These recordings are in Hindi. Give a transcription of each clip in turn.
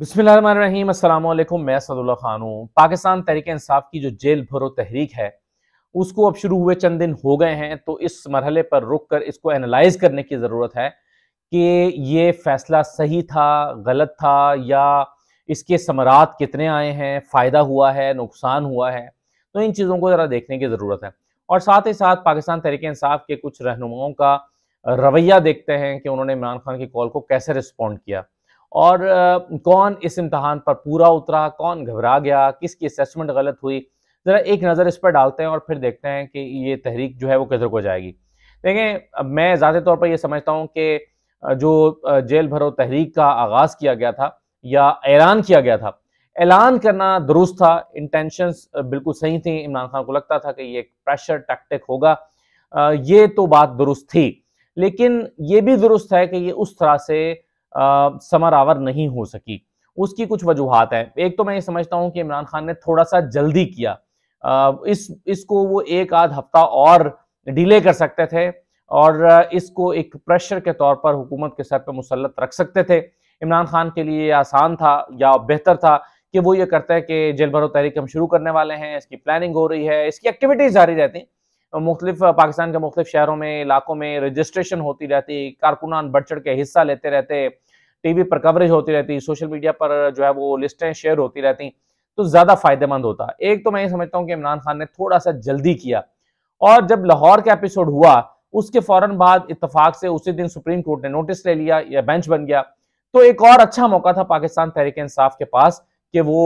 बिस्मिल्लाम मैं सदुल्ला खान हूँ पाकिस्तान तहरीक इंसाफ की जो जेल भरो तहरीक है उसको अब शुरू हुए चंद दिन हो गए हैं तो इस मरहले पर रुक कर इसको एनालाइज करने की ज़रूरत है कि ये फैसला सही था गलत था या इसके समरात कितने आए हैं फ़ायदा हुआ है नुकसान हुआ है तो इन चीज़ों को ज़रा देखने की ज़रूरत है और साथ ही साथ पाकिस्तान तहरीक इंसाफ के कुछ रहनुमाओं का रवैया देखते हैं कि उन्होंने इमरान खान की कॉल को कैसे रिस्पॉन्ड किया और कौन इस इम्तहान पर पूरा उतरा कौन घबरा गया किसकी असेसमेंट गलत हुई ज़रा एक नज़र इस पर डालते हैं और फिर देखते हैं कि ये तहरीक जो है वो किधर को जाएगी देखें मैं ज़्यादा तौर पर यह समझता हूँ कि जो जेल भरो तहरीक का आगाज़ किया गया था या ऐलान किया गया था ऐलान करना दुरुस्त था इंटेंशंस बिल्कुल सही थी इमरान खान को लगता था कि ये एक प्रेशर टैक्टिक होगा ये तो बात दुरुस्त थी लेकिन ये भी दुरुस्त है कि ये उस तरह से समर आवर नहीं हो सकी उसकी कुछ वजूहत हैं एक तो मैं ये समझता हूँ कि इमरान खान ने थोड़ा सा जल्दी किया इस इसको वो एक आध हफ्ता और डिले कर सकते थे और इसको एक प्रेशर के तौर पर हुकूमत के सर पर मुसलत रख सकते थे इमरान खान के लिए आसान था या बेहतर था कि वो ये करता है कि जेल भरो तहरीक हम शुरू करने वाले हैं इसकी प्लानिंग हो रही है इसकी एक्टिविटीज़ जारी रहती मुख्तलिफ पाकिस्तान के मुख्तु शहरों में इलाकों में रजिस्ट्रेशन होती रहती कारकुनान बढ़ चढ़ के हिस्सा लेते रहते टीवी पर कवरेज होती रहती सोशल मीडिया पर जो है वो लिस्टें शेयर होती रहती तो ज़्यादा फायदेमंद होता एक तो मैं ये समझता हूँ कि इमरान खान ने थोड़ा सा जल्दी किया और जब लाहौर का एपिसोड हुआ उसके फौरन बाद इतफाक से उसी दिन सुप्रीम कोर्ट ने नोटिस ले लिया या बेंच बन गया तो एक और अच्छा मौका था पाकिस्तान तहरीक इंसाफ के पास कि वो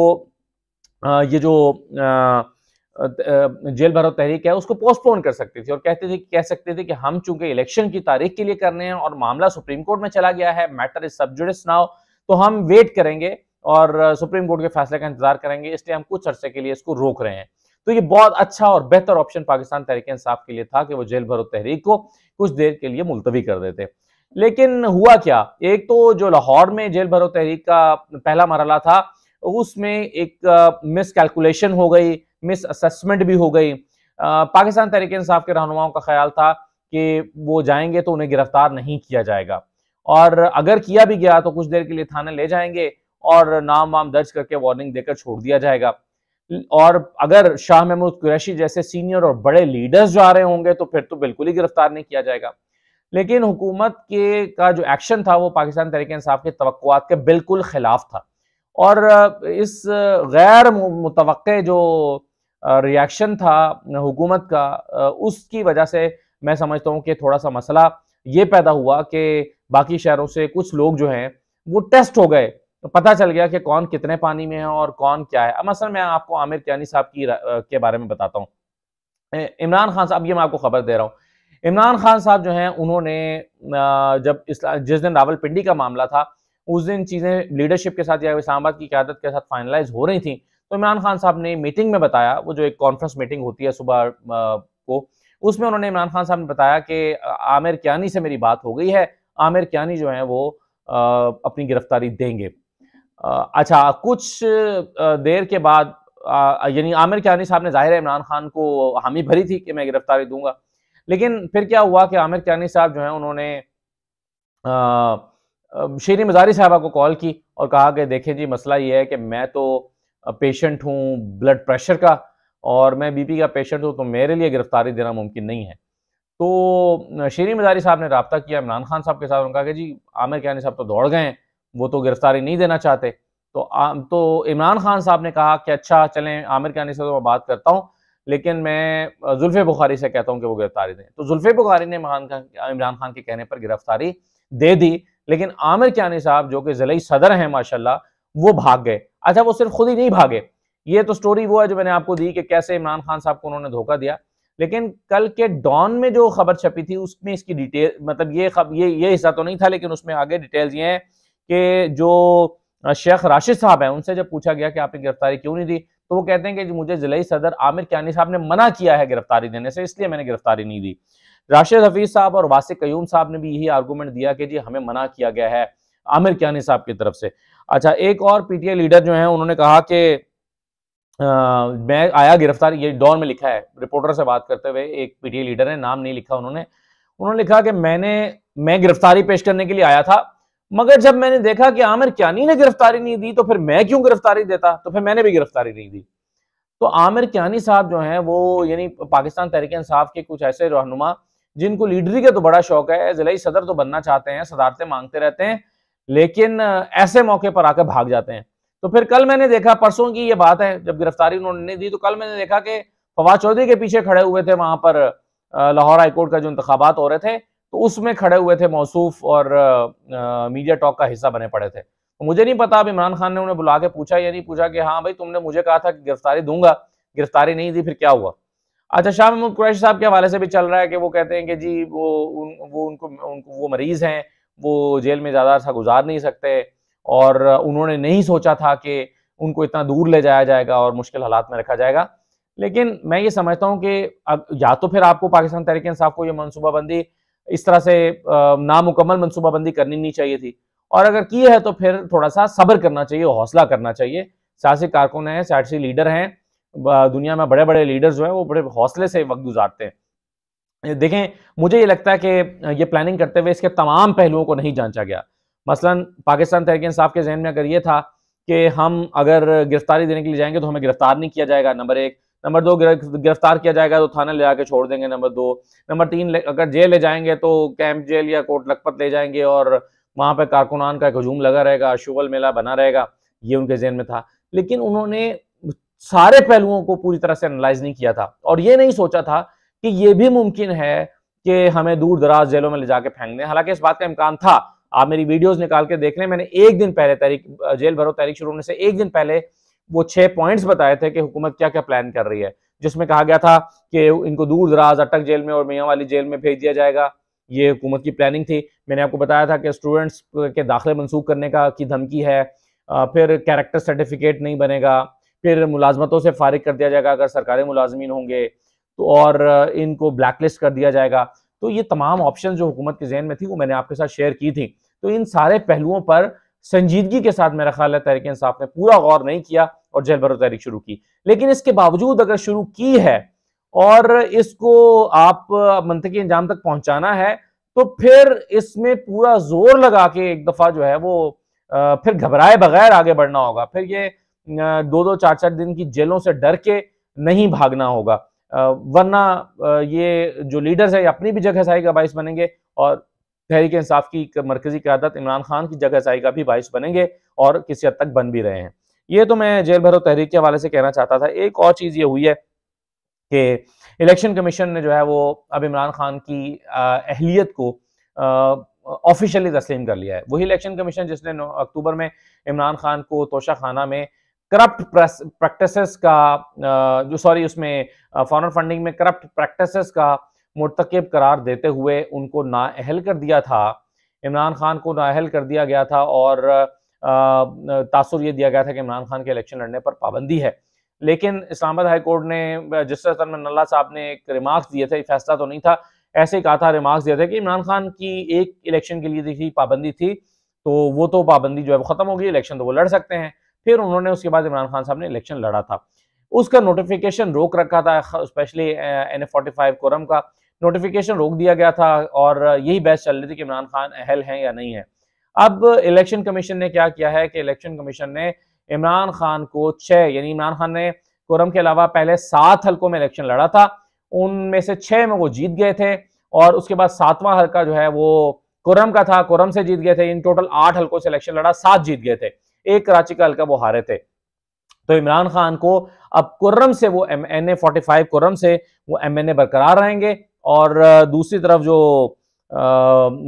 ये जो जेल भरो तहरीक है उसको पोस्टपोन कर सकती थी और कहते थे कह सकते थे कि हम चूंकि इलेक्शन की तारीख के लिए कर रहे हैं और मामला सुप्रीम कोर्ट में चला गया है मैटर इज सब्जुडिस नाउ तो हम वेट करेंगे और सुप्रीम कोर्ट के फैसले का इंतजार करेंगे इसलिए हम कुछ अरसे के लिए इसको रोक रहे हैं तो ये बहुत अच्छा और बेहतर ऑप्शन पाकिस्तान तहरीक इंसाफ के लिए था कि वो जेल भरो तहरीक को कुछ देर के लिए मुलतवी कर देते लेकिन हुआ क्या एक तो जो लाहौर में जेल भरो तहरीक का पहला मरला था उसमें एक मिस कैलकुलेशन हो गई मिस असेसमेंट भी हो गई पाकिस्तान तहरीक इंसाफ के रहनुमाओं का ख्याल था कि वो जाएंगे तो उन्हें गिरफ्तार नहीं किया जाएगा और अगर किया भी गया तो कुछ देर के लिए थाने ले जाएंगे और नाम वाम दर्ज करके वार्निंग देकर छोड़ दिया जाएगा और अगर शाह महमूद कुरैशी जैसे सीनियर और बड़े लीडर्स जो आ रहे होंगे तो फिर तो बिल्कुल ही गिरफ्तार नहीं किया जाएगा लेकिन हुकूमत के का जो एक्शन था वो पाकिस्तान तरीके इंसाफ के तवक्कुआत के बिल्कुल खिलाफ था और इस गैर मुतव जो रिएक्शन था हुकूमत का उसकी वजह से मैं समझता हूँ कि थोड़ा सा मसला ये पैदा हुआ कि बाकी शहरों से कुछ लोग जो हैं वो टेस्ट हो गए तो पता चल गया कि कौन कितने पानी में है और कौन क्या है अब मसल मैं आपको आमिर क्यानी साहब की के बारे में बताता हूँ इमरान खान साहब ये मैं आपको खबर दे रहा हूँ इमरान खान साहब जो हैं उन्होंने जब जिस दिन रावलपिंडी का मामला था उस दिन चीज़ें लीडरशिप के साथ या इस्लामाबाद की क्यादत के साथ फाइनलाइज हो रही थी तो इमरान खान साहब ने मीटिंग में बताया वो जो एक कॉन्फ्रेंस मीटिंग होती है सुबह को उसमें उन्होंने इमरान खान साहब ने बताया कि आमिर क्यानी से मेरी बात हो गई है आमिर क्यानी जो है वो अपनी गिरफ्तारी देंगे अच्छा कुछ देर के बाद यानी आमिर क्यानी साहब ने जाहिर है इमरान खान को हामी भरी थी कि मैं गिरफ्तारी दूंगा लेकिन फिर क्या हुआ कि आमिर क्यानी साहब जो है उन्होंने शेरी मजारी साहबा को कॉल की और कहा कि देखें जी मसला ये है कि मैं तो पेशेंट हूँ ब्लड प्रेशर का और मैं बीपी का पेशेंट हूँ तो मेरे लिए गिरफ्तारी देना मुमकिन नहीं है तो शेरी मदारी साहब ने रबता किया इमरान खान साहब के साथ उनका कि जी आमिर क्यानी साहब तो दौड़ गए हैं वो तो गिरफ्तारी नहीं देना चाहते तो आ, तो इमरान खान साहब ने कहा कि अच्छा चलें आमिर क्या से तो मैं बात करता हूँ लेकिन मैं जुल्फ़े बुखारी से कहता हूँ कि वो गिरफ्तारी दें तो जुल्फ़े बुखारी ने इमरान खान इमरान खान के कहने पर गिरफ्तारी दे दी लेकिन आमिर क्यानी साहब जो कि ज़िले सदर हैं माशाला वो भाग गए अच्छा वो सिर्फ खुद ही नहीं भागे ये तो स्टोरी वो है जो मैंने आपको दी कि कैसे इमरान खान साहब को उन्होंने धोखा दिया लेकिन कल के डॉन में जो खबर छपी थी उसमें इसकी डिटेल मतलब ये खब, ये ये हिस्सा तो नहीं था लेकिन उसमें आगे डिटेल्स ये हैं कि जो शेख राशिद साहब हैं उनसे जब पूछा गया कि आपने गिरफ्तारी क्यों नहीं दी तो वो कहते हैं कि मुझे जिले सदर आमिर क्यानी साहब ने मना किया है गिरफ्तारी देने से इसलिए मैंने गिरफ्तारी नहीं दी राशिद हफीज साहब और वासिक कयूम साहब ने भी यही आर्गूमेंट दिया कि जी हमें मना किया गया है आमिर क्यानी साहब की तरफ से अच्छा एक और पीटीआई लीडर जो है उन्होंने कहा कि मैं आया गिरफ्तार ये डॉन में लिखा है रिपोर्टर से बात करते हुए एक पीटीआई लीडर है नाम नहीं लिखा उन्होंने उन्होंने लिखा कि मैंने मैं गिरफ्तारी पेश करने के लिए आया था मगर जब मैंने देखा कि आमिर क्यानी ने गिरफ्तारी नहीं दी तो फिर मैं क्यों गिरफ्तारी देता तो फिर मैंने भी गिरफ्तारी नहीं दी तो आमिर क्यानी साहब जो हैं वो यानी पाकिस्तान तहरीक इंसाफ के कुछ ऐसे रहनुमा जिनको लीडरी का तो बड़ा शौक है जिला सदर तो बनना चाहते हैं सदारतें मांगते रहते हैं लेकिन ऐसे मौके पर आकर भाग जाते हैं तो फिर कल मैंने देखा परसों की ये बात है जब गिरफ्तारी उन्होंने नहीं दी तो कल मैंने देखा कि फवाद चौधरी के पीछे खड़े हुए थे वहां पर लाहौर हाईकोर्ट का जो इंतबात हो रहे थे तो उसमें खड़े हुए थे मौसूफ और मीडिया टॉक का हिस्सा बने पड़े थे तो मुझे नहीं पता अब इमरान खान ने उन्हें बुला के पूछा या नहीं पूछा कि हाँ भाई तुमने मुझे कहा था कि गिरफ्तारी दूंगा गिरफ्तारी नहीं दी फिर क्या हुआ अच्छा शाह महमूद कुरैशी साहब के हवाले से भी चल रहा है कि वो कहते हैं कि जी वो उन, वो उनको उनको वो मरीज हैं वो जेल में ज़्यादा अर्सा गुजार नहीं सकते और उन्होंने नहीं सोचा था कि उनको इतना दूर ले जाया जाएगा और मुश्किल हालात में रखा जाएगा लेकिन मैं ये समझता हूँ कि या तो फिर आपको पाकिस्तान तहरीक इंसाफ को ये मनसूबाबंदी इस तरह से नामुकम्मल मनसूबाबंदी करनी नहीं चाहिए थी और अगर की है तो फिर थोड़ा सा सब्र करना चाहिए हौसला करना चाहिए सियासी कारकुन हैं सियासी लीडर हैं दुनिया में बड़े बड़े लीडर्स जो हैं वो बड़े हौसले से वक्त गुजारते हैं देखें मुझे ये लगता है कि ये प्लानिंग करते हुए इसके तमाम पहलुओं को नहीं जांचा गया मसलन पाकिस्तान तहरीक इंसाफ के जहन में अगर ये था कि हम अगर गिरफ्तारी देने के लिए जाएंगे तो हमें गिरफ्तार नहीं किया जाएगा नंबर एक नंबर दो गिरफ्तार किया जाएगा तो थाना ले जाके छोड़ देंगे नंबर दो नंबर तीन अगर जेल ले जाएंगे तो कैंप जेल या कोर्ट लखपत ले जाएंगे और वहाँ पर कारकुनान का एक हजूम लगा रहेगा शुगल मेला बना रहेगा ये उनके जहन में था लेकिन उन्होंने सारे पहलुओं को पूरी तरह से एनालाइज नहीं किया था और ये नहीं सोचा था कि यह भी मुमकिन है कि हमें दूर दराज जेलों में ले जाके फेंक दें हालांकि इस बात का इम्कान था आप मेरी वीडियोस निकाल के देख लें मैंने एक दिन पहले तारीख जेल भरो तारीख शुरू होने से एक दिन पहले वो छह पॉइंट्स बताए थे कि हुकूमत क्या क्या प्लान कर रही है जिसमें कहा गया था कि इनको दूर दराज अटक जेल में और मियाँ वाली जेल में भेज दिया जाएगा ये हुकूमत की प्लानिंग थी मैंने आपको बताया था कि स्टूडेंट्स के दाखिले मनसूख करने का की धमकी है फिर कैरेक्टर सर्टिफिकेट नहीं बनेगा फिर मुलाजमतों से फारिग कर दिया जाएगा अगर सरकारी मुलाजमीन होंगे तो और इनको ब्लैकलिस्ट कर दिया जाएगा तो ये तमाम ऑप्शन जो हुकूमत के जहन में थी वो मैंने आपके साथ शेयर की थी तो इन सारे पहलुओं पर संजीदगी के साथ मेरा ख्याल है तहरीक इंसाफ ने पूरा गौर नहीं किया और जेल भरो तहरीक शुरू की लेकिन इसके बावजूद अगर शुरू की है और इसको आप मंथक अंजाम तक पहुंचाना है तो फिर इसमें पूरा जोर लगा के एक दफा जो है वो फिर घबराए बगैर आगे बढ़ना होगा फिर ये दो दो चार चार दिन की जेलों से डर के नहीं भागना होगा वरना ये जो लीडर्स है अपनी भी जगह साई का बायस बनेंगे और तहरीक इंसाफ की मरकजी क्यादत इमरान खान की जगह साई का भी बायस बनेंगे और किसी हद तक बन भी रहे हैं ये तो मैं जेल भरो तहरीक के हवाले से कहना चाहता था एक और चीज़ ये हुई है कि इलेक्शन कमीशन ने जो है वो अब इमरान खान की अहलियत को ऑफिशियली तस्लीम कर लिया है वही इलेक्शन कमीशन जिसने अक्टूबर में इमरान खान को तोशा खाना में करप्ट प्रैक्टिसेस का जो सॉरी उसमें फॉरन फंडिंग में करप्ट प्रैक्टिसेस का मरतकब करार देते हुए उनको नाअहल कर दिया था इमरान खान को नाअहल कर दिया गया था और तासुर ये दिया गया था कि इमरान खान के इलेक्शन लड़ने पर पाबंदी है लेकिन इस्लामाबाद हाई कोर्ट ने जस्टिस अरमन नल्ला साहब ने एक रिमार्क्स दिए थे फैसला तो नहीं था ऐसे ही कहा था रिमार्क्स दिया था कि इमरान खान की एक इलेक्शन के लिए देखी पाबंदी थी तो वो तो पाबंदी जो है वो ख़त्म होगी इलेक्शन तो वो लड़ सकते हैं फिर उन्होंने उसके बाद इमरान खान साहब ने इलेक्शन लड़ा था उसका नोटिफिकेशन रोक रखा था specially N F forty five Kurram का नोटिफिकेशन रोक दिया गया था और यही बहस चल रही थी कि इमरान खान अहल हैं या नहीं है अब इलेक्शन कमीशन ने क्या किया है कि इलेक्शन कमीशन ने इमरान खान को छः यानी इमरान खान ने कोरम के अलावा पहले सात हल्कों में इलेक्शन लड़ा था उनमें से छः में वो जीत गए थे और उसके बाद सातवां हलका जो है वो कोरम का था कोरम से जीत गए थे इन टोटल आठ हल्कों से इलेक्शन लड़ा सात जीत गए थे एक कराची का हल्का वो हारे थे तो इमरान खान को अब कुर्रम से वो M N A forty five Kurram से वो एम एन ए बरकरार रहेंगे और दूसरी तरफ जो आ,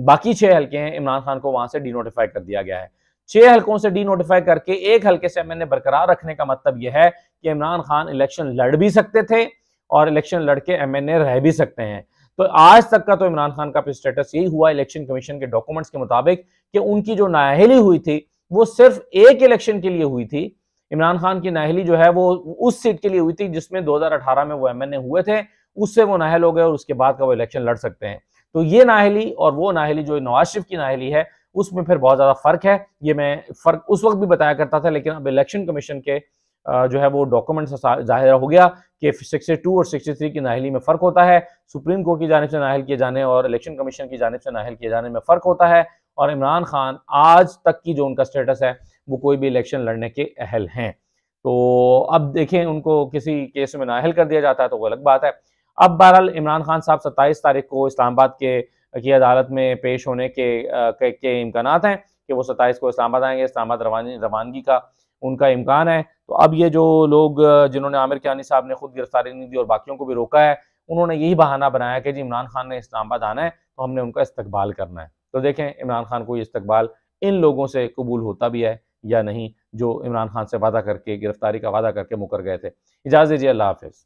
बाकी छह हल्के हैं इमरान खान को वहां से नोटिफाई कर दिया गया है छह हल्कों से नोटिफाई करके एक हल्के से एम एन ए बरकरार रखने का मतलब यह है कि इमरान खान इलेक्शन लड़ भी सकते थे और इलेक्शन लड़के एम एन ए रह भी सकते हैं तो आज तक का तो इमरान खान का स्टेटस यही हुआ इलेक्शन कमीशन के डॉक्यूमेंट्स के मुताबिक कि उनकी जो नाहली हुई थी वो सिर्फ एक इलेक्शन के लिए हुई थी इमरान खान की नाहली जो है वो उस सीट के लिए हुई थी जिसमें 2018 में वो एमएनए हुए थे उससे वो नाहल हो गए और उसके बाद का वो इलेक्शन लड़ सकते हैं तो ये नाहली और वो नाहली जो नवाज शरीफ की नाहली है उसमें फिर बहुत ज्यादा फर्क है ये मैं फर्क उस वक्त भी बताया करता था लेकिन अब इलेक्शन कमीशन के जो है वो डॉक्यूमेंट जाहिर हो गया कि 62 और 63 की नाहली में फ़र्क होता है सुप्रीम कोर्ट की जानब से नाहल किए जाने और इलेक्शन कमीशन की जानब से नाहल किए जाने में फ़र्क होता है और इमरान खान आज तक की जो उनका स्टेटस है वो कोई भी इलेक्शन लड़ने के अहल हैं तो अब देखें उनको किसी केस में नाहल कर दिया जाता है तो वो अलग बात है अब बहरहाल इमरान खान साहब सत्ताईस तारीख को इस्लामाबाद के की अदालत में पेश होने के के, के इम्कान हैं कि वो सत्ताईस को इस्लामाबाद आएंगे इस्लामाबाद रवान रवानगी का उनका इम्कान है तो अब ये जो लोग जिन्होंने आमिर कियानी साहब ने खुद गिरफ्तारी नहीं दी और बाकियों को भी रोका है उन्होंने यही बहाना बनाया कि जी इमरान खान ने इस्लामाबाद आना है तो हमने उनका इस्तकबाल करना है तो देखें इमरान खान को ये इस्तबाल इन लोगों से कबूल होता भी है या नहीं जो इमरान खान से वादा करके गिरफ्तारी का वादा करके मुकर गए थे इजाज़त दीजिए अल्लाह हाफिज़